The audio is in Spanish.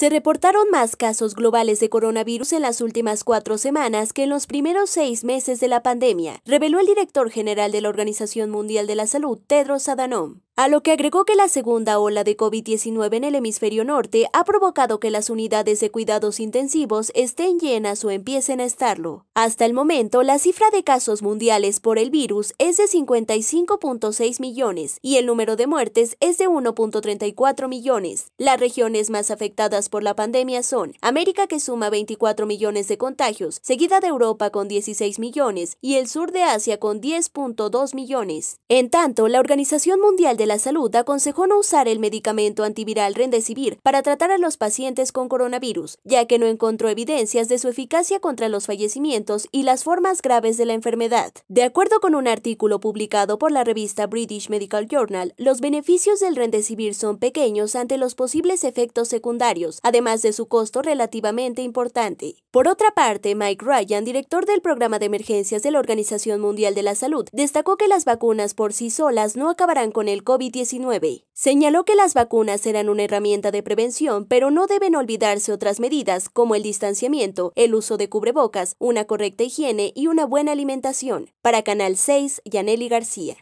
Se reportaron más casos globales de coronavirus en las últimas cuatro semanas que en los primeros seis meses de la pandemia, reveló el director general de la Organización Mundial de la Salud, Tedros Adhanom a lo que agregó que la segunda ola de COVID-19 en el hemisferio norte ha provocado que las unidades de cuidados intensivos estén llenas o empiecen a estarlo. Hasta el momento, la cifra de casos mundiales por el virus es de 55.6 millones y el número de muertes es de 1.34 millones. Las regiones más afectadas por la pandemia son América que suma 24 millones de contagios, seguida de Europa con 16 millones y el sur de Asia con 10.2 millones. En tanto, la Organización Mundial de la Salud aconsejó no usar el medicamento antiviral Rendecivir para tratar a los pacientes con coronavirus, ya que no encontró evidencias de su eficacia contra los fallecimientos y las formas graves de la enfermedad. De acuerdo con un artículo publicado por la revista British Medical Journal, los beneficios del Rendecivir son pequeños ante los posibles efectos secundarios, además de su costo relativamente importante. Por otra parte, Mike Ryan, director del programa de emergencias de la Organización Mundial de la Salud, destacó que las vacunas por sí solas no acabarán con el COVID-19. Señaló que las vacunas serán una herramienta de prevención, pero no deben olvidarse otras medidas como el distanciamiento, el uso de cubrebocas, una correcta higiene y una buena alimentación. Para Canal 6, Yaneli García.